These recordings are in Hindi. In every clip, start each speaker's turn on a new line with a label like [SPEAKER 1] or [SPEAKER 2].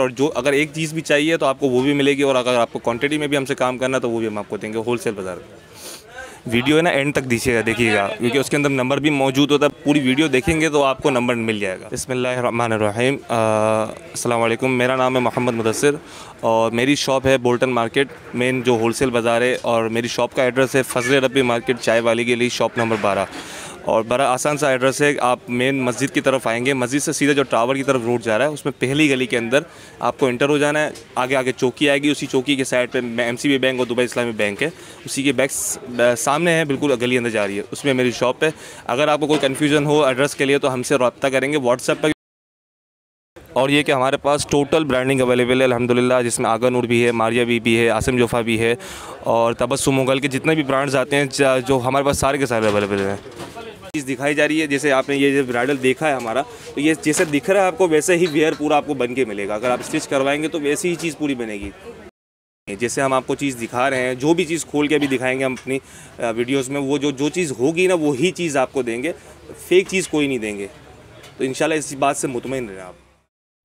[SPEAKER 1] और जो अगर एक चीज़ भी चाहिए तो आपको वो भी मिलेगी और अगर आपको क्वांटिटी में भी हमसे काम करना तो वो भी हम आपको देंगे होलसेल बाज़ार वीडियो है ना एंड तक दीजिएगा देखिएगा क्योंकि उसके अंदर नंबर भी मौजूद होता है पूरी वीडियो देखेंगे तो आपको नंबर मिल जाएगा बसमीम अलैक्म मेरा नाम है मोहम्मद मुदसर और मेरी शॉप है बोल्टन मार्केट मेन जो होलसेल बाज़ार है और मेरी शॉप का एड्रेस है फजल रबी मार्केट चाय वाली के लिए शॉप नंबर बारह और बड़ा आसान सा एड्रेस है आप मेन मस्जिद की तरफ आएंगे मस्जिद से सीधा जो टावर की तरफ रोड जा रहा है उसमें पहली गली के अंदर आपको इंटर हो जाना है आगे आगे चौकी आएगी उसी चौकी के साइड पर एम बैंक और दुबई इस्लामी बैंक है उसी के बैक सामने है बिल्कुल गली अंदर जा रही है उसमें मेरी शॉप है अगर आपको कोई कन्फ्यूज़न हो एड्रेस के लिए तो हमसे रबता करेंगे व्हाट्सएप पर और ये कि हमारे पास टोटल ब्रांडिंग अवेलेबल है अलहमदिल्ला जिसमें आगा नूर भी है मारिया भी भी है आसिम जोफ़ा भी है और तबस्सुम मुगल के जितने भी ब्रांड्स आते हैं जो हमारे पास सारे के सारे अवेलेबल हैं चीज़ दिखाई जा रही है जैसे आपने ये जो ब्राइडल देखा है हमारा तो ये जैसे दिख रहा है आपको वैसे ही वेयर पूरा आपको बन के मिलेगा अगर आप स्टिच करवाएंगे तो वैसी ही चीज़ पूरी बनेगी जैसे हम आपको चीज़ दिखा रहे हैं जो भी चीज़ खोल के अभी दिखाएंगे हम अपनी वीडियोस में वो जो जो चीज़ होगी ना वही चीज़ आपको देंगे फेक चीज़ कोई नहीं देंगे तो इन इस बात से मुतमिन रहें आप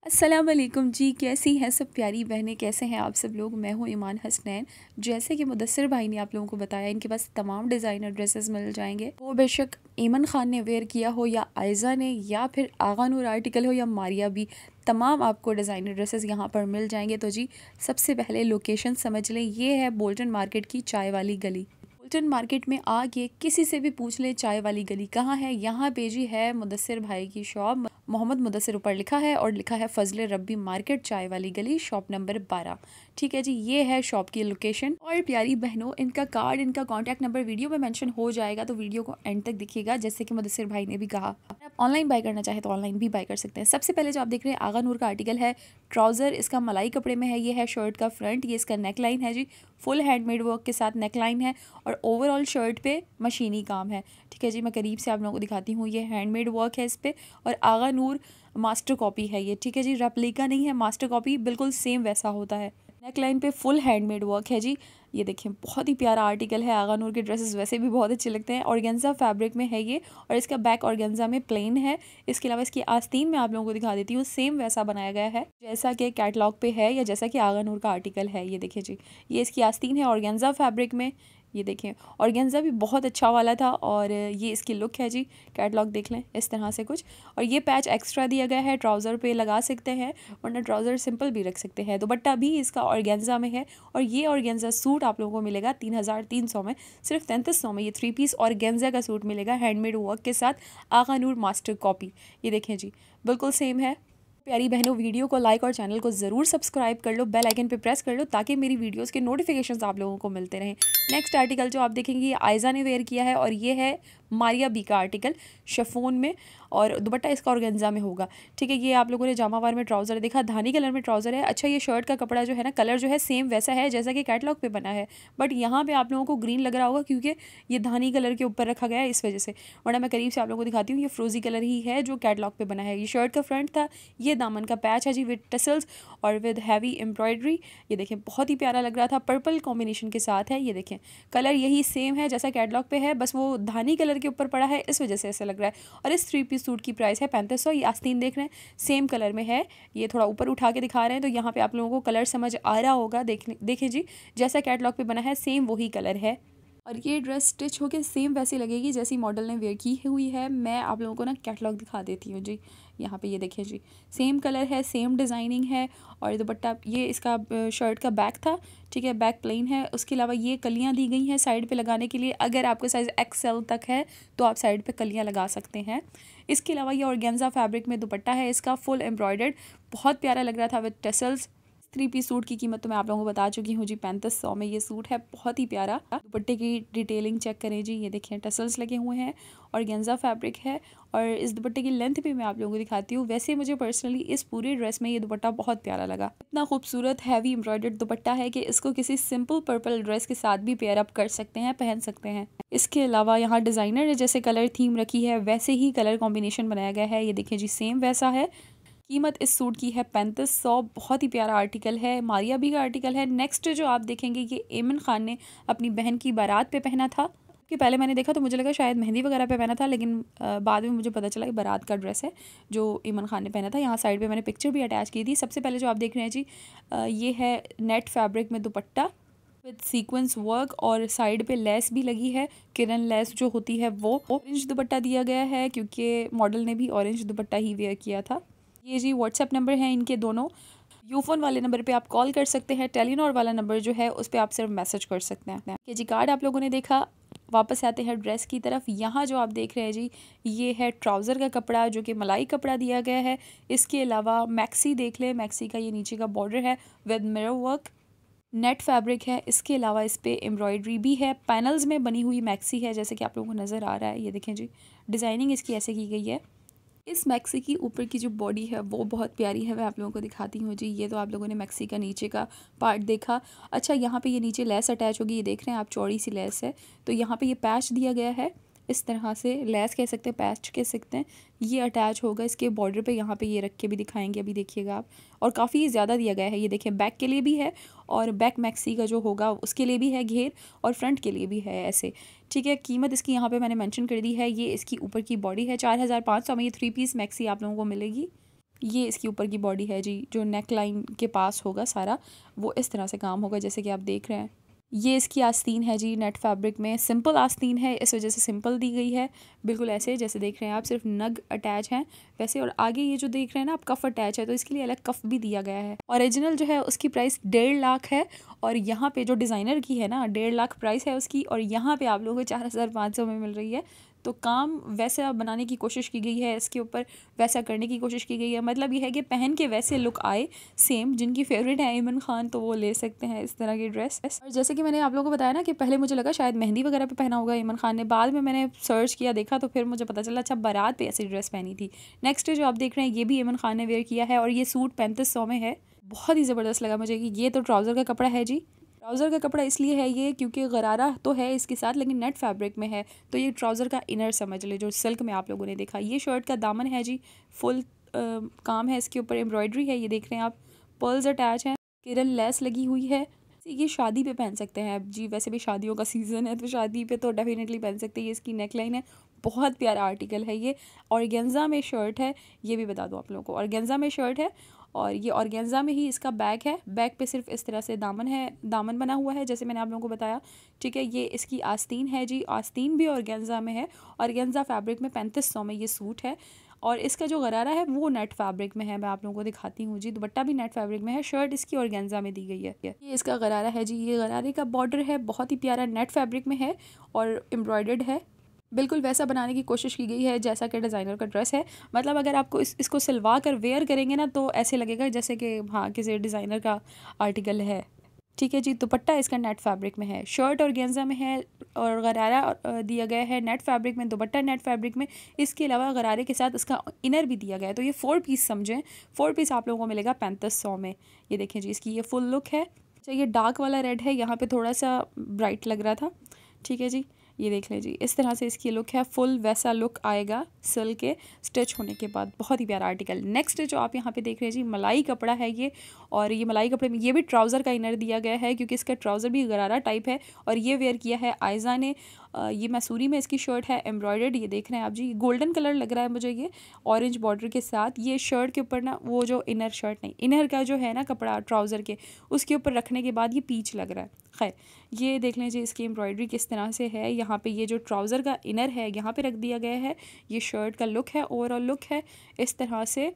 [SPEAKER 2] असलम जी कैसी हैं सब प्यारी बहनें कैसे हैं आप सब लोग मैं हूँ ईमान हसनैन जैसे कि मुदसर भाई ने आप लोगों को बताया इनके पास तमाम डिज़ाइनर ड्रेसेस मिल जाएंगे वो बेशक ईमन ख़ान ने वेयर किया हो या आयज़ा ने या फिर आगा नूर आर्टिकल हो या मारिया भी तमाम आपको डिज़ाइनर ड्रेसेस यहाँ पर मिल जाएंगे तो जी सबसे पहले लोकेशन समझ लें ये है बोल्टन मार्केट की चाय वाली गली उल्टन मार्केट में आ किसी से भी पूछ ले चाय वाली गली कहाँ है यहाँ पे जी है मुदसर भाई की शॉप मोहम्मद मुदसर ऊपर लिखा है और लिखा है फजल रब्बी मार्केट चाय वाली गली शॉप नंबर बारह ठीक है जी ये है शॉप की लोकेशन और प्यारी बहनों इनका कार्ड इनका कॉन्टैक्ट नंबर वीडियो में मैंशन हो जाएगा तो वीडियो को एंड तक दिखेगा जैसे कि मदसर भाई ने भी कहा आप ऑनलाइन बाय करना चाहे तो ऑनलाइन भी बाय कर सकते हैं सबसे पहले जो आप देख रहे हैं आगा नूर का आर्टिकल है ट्राउज़र इसका मलाई कपड़े में है ये है शर्ट का फ्रंट ये इसका नेक लाइन है जी फुल हैंडमेड वर्क के साथ नेक लाइन है और ओवरऑल शर्ट पे मशीनी काम है ठीक है जी मैं करीब से आप लोगों को दिखाती हूँ ये हैंडमेड वर्क है इस पर और आगा नूर मास्टर कॉपी है ये ठीक है जी रेप्लिका नहीं है मास्टर कॉपी बिल्कुल सेम वैसा होता है नेक लाइन पे फुल हैंडमेड वर्क है जी ये देखिए बहुत ही प्यारा आर्टिकल है आगा नूर के ड्रेसेस वैसे भी बहुत अच्छे लगते हैं ऑर्गेन्जा फैब्रिक में है ये और इसका बैक ऑर्गेन्जा में प्लेन है इसके अलावा इसकी आस्तीन में आप लोगों को दिखा देती हूँ सेम वैसा बनाया गया है जैसा कि कैटलॉग पे है या जैसा कि आगा नूर का आर्टिकल है ये देखिए जी ये इसकी आस्तीन है ऑर्गेन्जा फैब्रिक में ये देखें ऑर्गेन्जा भी बहुत अच्छा वाला था और ये इसकी लुक है जी कैटलॉग देख लें इस तरह से कुछ और ये पैच एक्स्ट्रा दिया गया है ट्राउज़र पे लगा सकते हैं वरना ट्राउज़र सिंपल भी रख सकते हैं दुपट्टा भी इसका औरगेंजा में है और ये औरगेंजा सूट आप लोगों को मिलेगा तीन हज़ार तीन सौ में सिर्फ तैंतीस सौ में ये थ्री पीस और का सूट मिलेगा हैंडमेड वर्क के साथ आगा नूर मास्टर कॉपी ये देखें जी बिल्कुल सेम है प्यारी बहनों वीडियो को लाइक और चैनल को ज़रूर सब्सक्राइब कर लो बेल आइकन पे प्रेस कर लो ताकि मेरी वीडियोस के नोटिफिकेशंस आप लोगों को मिलते रहें नेक्स्ट आर्टिकल जो आप देखेंगे आयजा ने वेयर किया है और ये है मारिया बी का आर्टिकल शेफोन में और दुपट्टा इसका ऑर्गेन्जा में होगा ठीक है ये आप लोगों ने जामावार में ट्राउज़र देखा धानी कलर में ट्राउज़र है अच्छा ये शर्ट का कपड़ा जो है ना कलर जो है सेम वैसा है जैसा कि कैटलॉग पे बना है बट यहाँ पे आप लोगों को ग्रीन लग रहा होगा क्योंकि ये धानी कलर के ऊपर रखा गया है इस वजह से वरना मैं करीब से आप लोगों को दिखाती हूँ ये फ्रोजी कलर ही है जो कैटलॉग पर बना है ये शर्ट का फ्रंट था ये दामन का पैच है जी विद टसल्स और विद हैवी एम्ब्रॉयड्री ये देखें बहुत ही प्यारा लग रहा था पर्पल कॉम्बिनेशन के साथ है ये देखें कलर यही सेम है जैसा कैटलॉग पे है बस वो धानी कलर के ऊपर पड़ा है इस वजह से ऐसा लग रहा है और इस थ्री इस सूट की प्राइस है पैंतीस सौ आस्तीन देख रहे हैं सेम कलर में है ये थोड़ा ऊपर उठा के दिखा रहे हैं तो यहाँ पे आप लोगों को कलर समझ आ रहा होगा देखने देखें जी जैसा कैटलॉग पे बना है सेम वही कलर है और ये ड्रेस स्टिच होके सेम वैसी लगेगी जैसी मॉडल ने वेयर की हुई है मैं आप लोगों को ना कैटलॉग दिखा देती हूँ जी यहाँ पे ये देखिए जी सेम कलर है सेम डिज़ाइनिंग है और दुपट्टा ये इसका शर्ट का बैक था ठीक है बैक प्लेन है उसके अलावा ये कलियाँ दी गई हैं साइड पे लगाने के लिए अगर आपका साइज़ एक्सेल तक है तो आप साइड पे कलियाँ लगा सकते हैं इसके अलावा ये ऑर्गेन्जा फैब्रिक में दुपट्टा है इसका फुल एम्ब्रॉयडर्ड बहुत प्यारा लग रहा था with tassels three piece suit की कीमत तो मैं आप लोगों को बता चुकी हूँ जी पैंतीस सौ में ये सूट है बहुत ही प्यारा दुपट्टे की डिटेलिंग चेक करें जी ये देखें टसल्स लगे हुए हैं और गेंजा फैब्रिक है और इस दुपट्टे की लेंथ भी मैं आप लोगों को दिखाती हूँ वैसे मुझे पर्सनली इस पूरे ड्रेस में ये दुपट्टा बहुत प्यारा लगा इतना खूबसूरत हैवी एम्ब्रॉयडर्ड दुपट्टा है कि इसको किसी सिंपल पर्पल ड्रेस के साथ भी पेयर अप कर सकते हैं पहन सकते हैं इसके अलावा यहाँ डिज़ाइनर ने जैसे कलर थीम रखी है वैसे ही कलर कॉम्बिनेशन बनाया गया है ये देखिए जी सेम वैसा है कीमत इस सूट की है पैंतीस सौ बहुत ही प्यारा आर्टिकल है मारिया भी का आर्टिकल है नेक्स्ट जो आप देखेंगे ये एमन खान ने अपनी बहन की बारात पे पहना था कि पहले मैंने देखा तो मुझे लगा शायद मेहंदी वगैरह पे पहना था लेकिन बाद में मुझे पता चला कि बारात का ड्रेस है जो इमन खान ने पहना था यहाँ साइड पे मैंने पिक्चर भी अटैच की थी सबसे पहले जो आप देख रहे हैं जी ये है नेट फैब्रिक में दुपट्टा विद सीक्वेंस वर्क और साइड पे लेस भी लगी है किरण लेस जो होती है वो ऑरेंज दुपट्टा दिया गया है क्योंकि मॉडल ने भी ऑरेंज दुपट्टा ही वेयर किया था ये जी व्हाट्सएप नंबर हैं इनके दोनों यूफोन वाले नंबर पे आप कॉल कर सकते हैं टेलीनॉर वाला नंबर जो है उस पर आप सिर्फ मैसेज कर सकते हैं के जी कार्ड आप लोगों ने देखा वापस आते हैं ड्रेस की तरफ यहाँ जो आप देख रहे हैं जी ये है ट्राउज़र का कपड़ा जो कि मलाई कपड़ा दिया गया है इसके अलावा मैक्सी देख लें मैक्सी का ये नीचे का बॉर्डर है विद मेरो वर्क नेट फैब्रिक है इसके अलावा इस पर एम्ब्रॉयडरी भी है पैनल्स में बनी हुई मैक्सी है जैसे कि आप लोगों को नज़र आ रहा है ये देखें जी डिज़ाइनिंग इसकी ऐसे की गई है इस मैक्सी की ऊपर की जो बॉडी है वो बहुत प्यारी है मैं आप लोगों को दिखाती हूँ जी ये तो आप लोगों ने मैक्सी का नीचे का पार्ट देखा अच्छा यहाँ पर ये नीचे लेस अटैच होगी ये देख रहे हैं आप चौड़ी सी लेस है तो यहाँ पर ये पैच दिया गया है इस तरह से लेस कह सकते हैं पैच कह सकते हैं ये अटैच होगा इसके बॉर्डर पे यहाँ पे ये रख के भी दिखाएंगे अभी देखिएगा आप और काफ़ी ज़्यादा दिया गया है ये देखिए बैक के लिए भी है और बैक मैक्सी का जो होगा उसके लिए भी है घेर और फ्रंट के लिए भी है ऐसे ठीक है कीमत इसकी यहाँ पर मैंने मैंशन कर दी है ये इसकी ऊपर की बॉडी है चार में ये थ्री पीस मैक्सी आप लोगों को मिलेगी ये इसकी ऊपर की बॉडी है जी जो नेक लाइन के पास होगा सारा वो इस तरह से काम होगा जैसे कि आप देख रहे हैं ये इसकी आस्तीन है जी नेट फैब्रिक में सिंपल आस्तीन है इस वजह से सिंपल दी गई है बिल्कुल ऐसे जैसे देख रहे हैं आप सिर्फ नग अटैच हैं वैसे और आगे ये जो देख रहे हैं ना आप कफ अटैच है तो इसके लिए अलग कफ भी दिया गया है ओरिजिनल जो है उसकी प्राइस डेढ़ लाख है और यहाँ पे जो डिज़ाइनर की है ना डेढ़ लाख प्राइस है उसकी और यहाँ पे आप लोगों को चार हज़ार पाँच सौ में मिल रही है तो काम वैसा बनाने की कोशिश की गई है इसके ऊपर वैसा करने की कोशिश की गई है मतलब यह है कि पहन के वैसे लुक आए सेम जिनकी फेवरेट है इमन खान तो वो ले सकते हैं इस तरह की ड्रेस और जैसे कि मैंने आप लोगों को बताया ना कि पहले मुझे लगा शायद मेहंदी वगैरह पे पहना होगा इमन खान ने बाद में मैंने सर्च किया देखा तो फिर मुझे पता चला अच्छा बारात पर ऐसी ड्रेस पहनी थी नेक्स्ट जो आप देख रहे हैं ये भी इमन खान ने वेयर किया है और ये सूट पैंतीस सौ में है बहुत ही ज़बरदस्त लगा मुझे कि ये तो ट्राउज़र का कपड़ा है जी ट्राउज़र का कपड़ा इसलिए है ये क्योंकि गरारा तो है इसके साथ लेकिन नेट फैब्रिक में है तो ये ट्राउज़र का इनर समझ ले जो सिल्क में आप लोगों ने देखा ये शर्ट का दामन है जी फुल आ, काम है इसके ऊपर एम्ब्रॉयडरी है ये देख रहे हैं आप पर्ल्स अटैच हैं केरल लेस लगी हुई है ये शादी पे पहन सकते हैं जी वैसे भी शादियों का सीज़न है तो शादी पे तो डेफिनेटली पहन सकते हैं ये इसकी नेकलाइन है बहुत प्यारा आर्टिकल है ये और गेंजा में शर्ट है ये भी बता दूँ आप लोगों को और गेंजा में शर्ट है और ये ऑर्गेंजा में ही इसका बैग है बैग पे सिर्फ इस तरह से दामन है दामन बना हुआ है जैसे मैंने आप लोगों को बताया ठीक है ये इसकी आस्तीन है जी आस्तीन भी ऑर्गेंजा में है ऑर्गेंजा फैब्रिक में पैंतीस सौ में ये सूट है और इसका जो गरारा है वो नेट फैब्रिक में है मैं आप लोगों को दिखाती हूँ जी दुपट्टा भी नेट फैब्रिक में है शर्ट इसकी ऑर्गेन्जा में दी गई है ये इसका गरारा है जी ये गरारे का बॉर्डर है बहुत ही प्यारा नेट फैब्रिक में है और एम्ब्रॉयडर्ड है बिल्कुल वैसा बनाने की कोशिश की गई है जैसा कि डिज़ाइनर का ड्रेस है मतलब अगर आपको इस इसको सिलवा कर वेयर करेंगे ना तो ऐसे लगेगा जैसे कि हाँ किसी डिज़ाइनर का आर्टिकल है ठीक है जी दुपट्टा इसका नेट फैब्रिक में है शर्ट और गेंजा में है और गरारा दिया गया है नेट फैब्रिक में दुपट्टा नेट फैब्रिक में इसके अलावा गरारे के साथ इसका इनर भी दिया गया है तो ये फोर पीस समझें फोर पीस आप लोगों को मिलेगा पैंतीस सौ में ये देखें जी इसकी ये फुल लुक है अच्छा ये डार्क वाला रेड है यहाँ पर थोड़ा सा ब्राइट लग रहा था ठीक है जी ये देख लीजिए इस तरह से इसकी लुक है फुल वैसा लुक आएगा सिल के स्टिच होने के बाद बहुत ही प्यारा आर्टिकल नेक्स्ट जो आप यहाँ पे देख रहे हैं जी मलाई कपड़ा है ये और ये मलाई कपड़े में ये भी ट्राउज़र का इनर दिया गया है क्योंकि इसका ट्राउज़र भी गरारा टाइप है और ये वेयर किया है आयजा ने ये मैसूरी में इसकी शर्ट है एम्ब्रॉयडर्ड ये देख रहे हैं आप जी गोल्डन कलर लग रहा है मुझे ये ऑरेंज बॉर्डर के साथ ये शर्ट के ऊपर ना वो जो इनर शर्ट नहीं इनर का जो है ना कपड़ा ट्राउज़र के उसके ऊपर रखने के बाद ये पीच लग रहा है खैर ये देख लें जी इसकी एम्ब्रॉयडरी किस तरह से है यहाँ पे ये जो ट्राउज़र का इनर है यहाँ पे रख दिया गया है ये शर्ट का लुक है ओवरऑल लुक है इस तरह से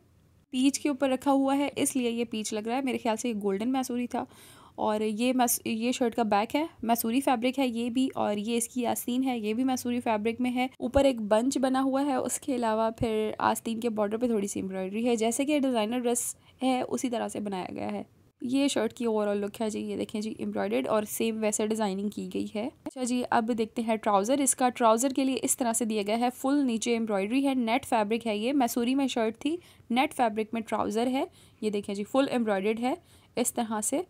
[SPEAKER 2] पीच के ऊपर रखा हुआ है इसलिए ये पीच लग रहा है मेरे ख्याल से ये गोल्डन मैसूरी था और ये मस ये शर्ट का बैक है मैसूरी फैब्रिक है ये भी और ये इसकी आस्तीन है ये भी मैसूरी फैब्रिक में है ऊपर एक बंच बना हुआ है उसके अलावा फिर आस्तीन के बॉर्डर पे थोड़ी सी एम्ब्रॉयडरी है जैसे कि डिज़ाइनर ड्रेस है उसी तरह से बनाया गया है ये शर्ट की ओवरऑल लुक है जी ये देखें जी एम्ब्रॉयडर्ड और सेम वैसे डिज़ाइनिंग की गई है अच्छा जी अब देखते हैं ट्राउज़र इसका ट्राउज़र के लिए इस तरह से दिया गया है फुल नीचे एम्ब्रॉयडरी है नेट फैब्रिक है ये मैसूरी में शर्ट थी नेट फैब्रिक में ट्राउज़र है ये देखें जी फुल एम्ब्रॉयडर्ड है इस तरह से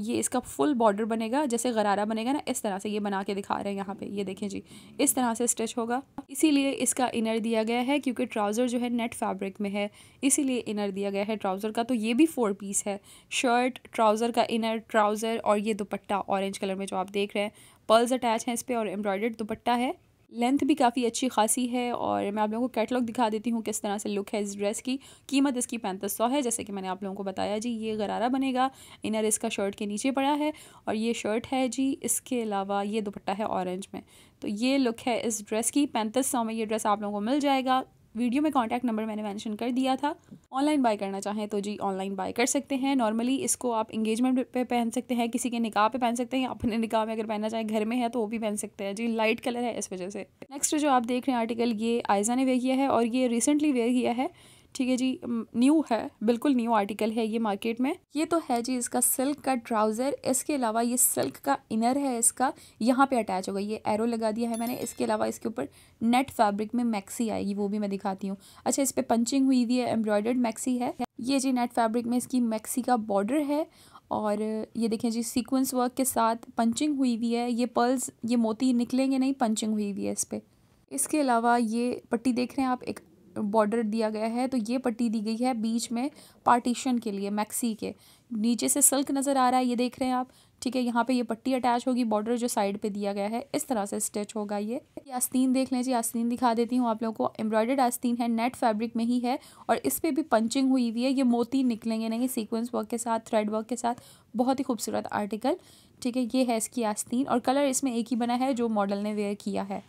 [SPEAKER 2] ये इसका फुल बॉर्डर बनेगा जैसे गरारा बनेगा ना इस तरह से ये बना के दिखा रहे हैं यहाँ पे ये देखें जी इस तरह से स्टिच होगा इसीलिए इसका इनर दिया गया है क्योंकि ट्राउज़र जो है नेट फैब्रिक में है इसीलिए इनर दिया गया है ट्राउज़र का तो ये भी फोर पीस है शर्ट ट्राउज़र का इनर ट्राउज़र और ये दुपट्टा ऑरेंज कलर में जो आप देख रहे हैं पर्ल्स अटैच हैं इस पर और एम्ब्रॉयडर्ड दुपट्टा है लेंथ भी काफ़ी अच्छी खासी है और मैं आप लोगों को कैटलॉग दिखा देती हूँ किस तरह से लुक है इस ड्रेस की कीमत इसकी पैंतीस सौ है जैसे कि मैंने आप लोगों को बताया जी ये गरारा बनेगा इनर इसका शर्ट के नीचे पड़ा है और ये शर्ट है जी इसके अलावा ये दुपट्टा है ऑरेंज में तो ये लुक है इस ड्रेस की पैंतीस सौ में ये ड्रेस आप लोगों को मिल जाएगा वीडियो में कॉन्टैक्ट नंबर मैंने मैंशन कर दिया था ऑनलाइन बाय करना चाहें तो जी ऑनलाइन बाय कर सकते हैं नॉर्मली इसको आप इंगेजमेंट पे पहन सकते हैं किसी के निकाह पे पहन सकते हैं अपने निकाह में अगर पहनना चाहें घर में है तो वो भी पहन सकते हैं जी लाइट कलर है इस वजह से नेक्स्ट जो आप देख रहे हैं आर्टिकल ये आयजा ने वेयर किया है और ये रिसेंटली वेयर किया है ठीक है जी न्यू है बिल्कुल न्यू आर्टिकल है ये मार्केट में ये तो है जी इसका सिल्क का ट्राउज़र इसके अलावा ये सिल्क का इनर है इसका यहाँ पे अटैच होगा ये एरो लगा दिया है मैंने इसके अलावा इसके ऊपर नेट फैब्रिक में मैक्सी आएगी वो भी मैं दिखाती हूँ अच्छा इस पर पंचिंग हुई हुई है एम्ब्रॉयडर्ड मैक्सी है ये जी नेट फैब्रिक में इसकी मैक्सी का बॉर्डर है और ये देखें जी सीक्वेंस वर्क के साथ पंचिंग हुई हुई है ये पर्ल्स ये मोती निकलेंगे नहीं पंचिंग हुई हुई है इस पर इसके अलावा ये पट्टी देख रहे हैं आप एक बॉर्डर दिया गया है तो ये पट्टी दी गई है बीच में पार्टीशन के लिए मैक्सी के नीचे से सिल्क नज़र आ रहा है ये देख रहे हैं आप ठीक है यहाँ पे ये पट्टी अटैच होगी बॉर्डर जो साइड पे दिया गया है इस तरह से स्टिच होगा ये आस्तीन देख लें जी आस्तीन दिखा देती हूँ आप लोगों को एम्ब्रॉयडर्ड आस्तीन है नेट फैब्रिक में ही है और इस पर भी पंचिंग हुई हुई है ये मोती निकलेंगे नहीं सीक्वेंस वर्क के साथ थ्रेड वर्क के साथ बहुत ही खूबसूरत आर्टिकल ठीक है ये है इसकी आस्तीन और कलर इसमें एक ही बना है जो मॉडल ने वेयर किया है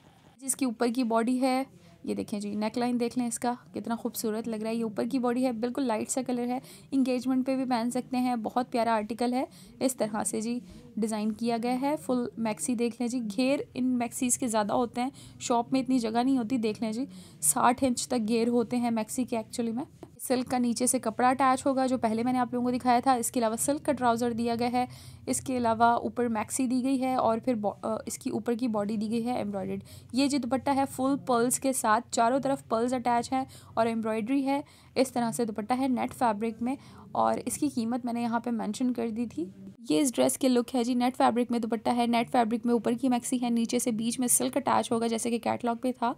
[SPEAKER 2] जिसकी ऊपर की बॉडी है ये देखें जी नेक लाइन देख लें इसका कितना खूबसूरत लग रहा है ये ऊपर की बॉडी है बिल्कुल लाइट सा कलर है इंगेजमेंट पे भी पहन सकते हैं बहुत प्यारा आर्टिकल है इस तरह से जी डिज़ाइन किया गया है फुल मैक्सी देख लें जी घेर इन मैक्सीज़ के ज़्यादा होते हैं शॉप में इतनी जगह नहीं होती देख लें जी साठ इंच तक घेर होते हैं मैक्सी के एक्चुअली में सिल्क का नीचे से कपड़ा अटैच होगा जो पहले मैंने आप लोगों को दिखाया था इसके अलावा सिल्क का ट्राउज़र दिया गया है इसके अलावा ऊपर मैक्सी दी गई है और फिर इसकी ऊपर की बॉडी दी गई है एम्ब्रॉयड ये जो दुपट्टा है फुल पर्ल्स के साथ चारों तरफ पर्ल्स अटैच हैं और एम्ब्रॉयड्री है इस तरह से दुपट्टा है नेट फैब्रिक में और इसकी कीमत मैंने यहाँ पर मैंशन कर दी थी ये इस ड्रेस के लुक है जी नेट फैब्रिक में दुपट्टा है नेट फैब्रिक में ऊपर की मैक्सी है नीचे से बीच में सिल्क अटैच होगा जैसे कि कैटलॉग पे था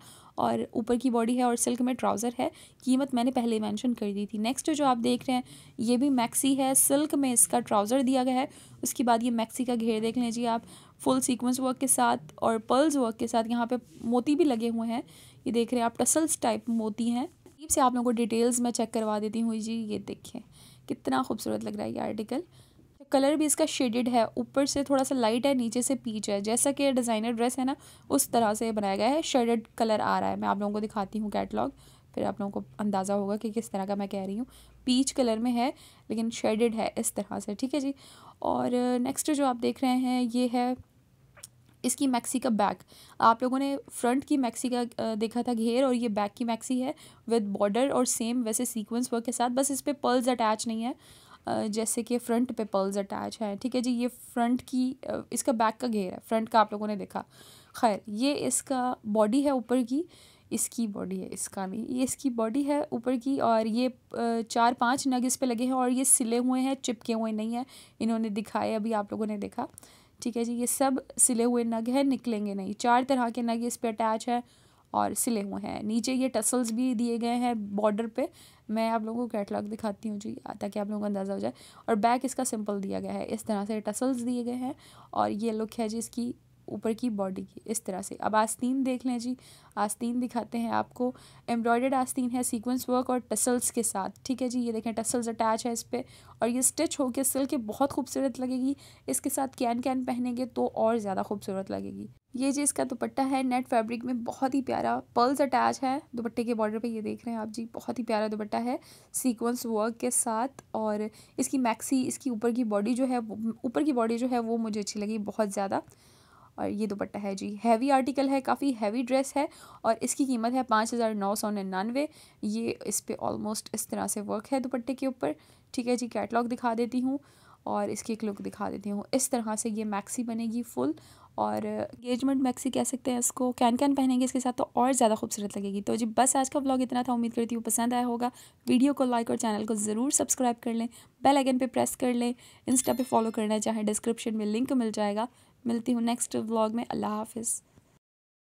[SPEAKER 2] और ऊपर की बॉडी है और सिल्क में ट्राउज़र है कीमत मैंने पहले मेंशन कर दी थी नेक्स्ट जो आप देख रहे हैं ये भी मैक्सी है सिल्क में इसका ट्राउज़र दिया गया है उसके बाद ये मैक्सी का घेर देख लें जी आप फुल सीक्वेंस वर्क के साथ और पर्ल्स वर्क के साथ यहाँ पर मोती भी लगे हुए हैं ये देख रहे हैं आप टसल्स टाइप मोती हैं से आप लोगों को डिटेल्स मैं चेक करवा देती हूँ जी ये देखिए कितना खूबसूरत लग रहा है ये आर्टिकल कलर भी इसका शेडेड है ऊपर से थोड़ा सा लाइट है नीचे से पीच है जैसा कि डिज़ाइनर ड्रेस है ना उस तरह से बनाया गया है शेडेड कलर आ रहा है मैं आप लोगों को दिखाती हूँ कैटलॉग फिर आप लोगों को अंदाज़ा होगा कि किस तरह का मैं कह रही हूँ पीच कलर में है लेकिन शेडेड है इस तरह से ठीक है जी और नेक्स्ट जो आप देख रहे हैं ये है इसकी मैक्सी का बैक आप लोगों ने फ्रंट की मैक्सी का देखा था घेर और ये बैक की मैक्सी है विद बॉर्डर और सेम वैसे सीक्वेंस वर्क के साथ बस इस पर पर्ल्स अटैच नहीं है जैसे कि फ्रंट पे पर्ल्स अटैच हैं ठीक है जी ये फ्रंट की इसका बैक का घेर है फ्रंट का आप लोगों ने देखा खैर ये इसका बॉडी है ऊपर की इसकी बॉडी है इसका नहीं ये इसकी बॉडी है ऊपर की और ये चार पांच नग इस पर लगे हैं और ये सिले हुए हैं चिपके हुए नहीं हैं इन्होंने दिखाए अभी आप लोगों ने देखा ठीक है जी ये सब सिले हुए नग हैं निकलेंगे नहीं चार तरह के नग इस पर अटैच हैं और सिले हुए हैं नीचे ये टसल्स भी दिए गए हैं बॉर्डर पे मैं आप लोगों को कैटलॉग दिखाती हूँ जी ताकि आप लोगों का अंदाज़ा हो जाए और बैक इसका सिंपल दिया गया है इस तरह से टसल्स दिए गए हैं और ये लुक है जी इसकी ऊपर की बॉडी की इस तरह से अब आस्तीन देख लें जी आस्तीन दिखाते हैं आपको एम्ब्रॉयडर्ड आस्तीन है सीक्वेंस वर्क और टसल्स के साथ ठीक है जी ये देखें टसल्स अटैच है इस पर और ये स्टिच होकर सिल के बहुत खूबसूरत लगेगी इसके साथ कैन कैन पहनेंगे तो और ज़्यादा खूबसूरत लगेगी ये जी इसका दुपट्टा है नेट फैब्रिक में बहुत ही प्यारा पर्ल्स अटैच है दुपट्टे के बॉर्डर पे ये देख रहे हैं आप जी बहुत ही प्यारा दुपट्टा है सीक्वेंस वर्क के साथ और इसकी मैक्सी इसकी ऊपर की बॉडी जो है ऊपर की बॉडी जो है वो मुझे अच्छी लगी बहुत ज़्यादा और ये दुपट्टा है जी हैवी आर्टिकल है काफ़ी हैवी ड्रेस है और इसकी कीमत है पाँच हज़ार नौ सौ निन्यानवे ये इस पर ऑलमोस्ट इस तरह से वर्क है दुपट्टे के ऊपर ठीक है जी कैटलॉग दिखा देती हूँ और इसकी एक लुक दिखा देती हूँ इस तरह से ये मैक्सी बनेगी फुल और एंगेजमेंट मैक्सी कह सकते हैं इसको कैन कैन पहनेंगे इसके साथ तो और ज़्यादा खूबसूरत लगेगी तो जी बस आज का ब्लॉग इतना था उम्मीद करती हूँ पसंद आया होगा वीडियो को लाइक और चैनल को ज़रूर सब्सक्राइब कर लें बेल आइकन पे प्रेस कर लें इंस्टा पे फॉलो करना चाहें डिस्क्रिप्शन में लिंक मिल जाएगा मिलती हूँ नेक्स्ट व्लॉग में अल्लाह हाफिज़